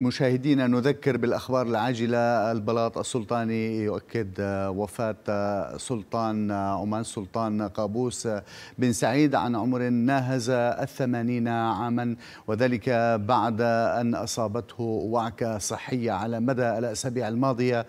مشاهدينا نذكر بالأخبار العاجلة البلاط السلطاني يؤكد آه، وفاة آه، سلطان آه، عمان سلطان قابوس بن سعيد عن عمر ناهز الثمانين عاما وذلك بعد أن أصابته وعكة صحية على مدى الأسابيع الماضية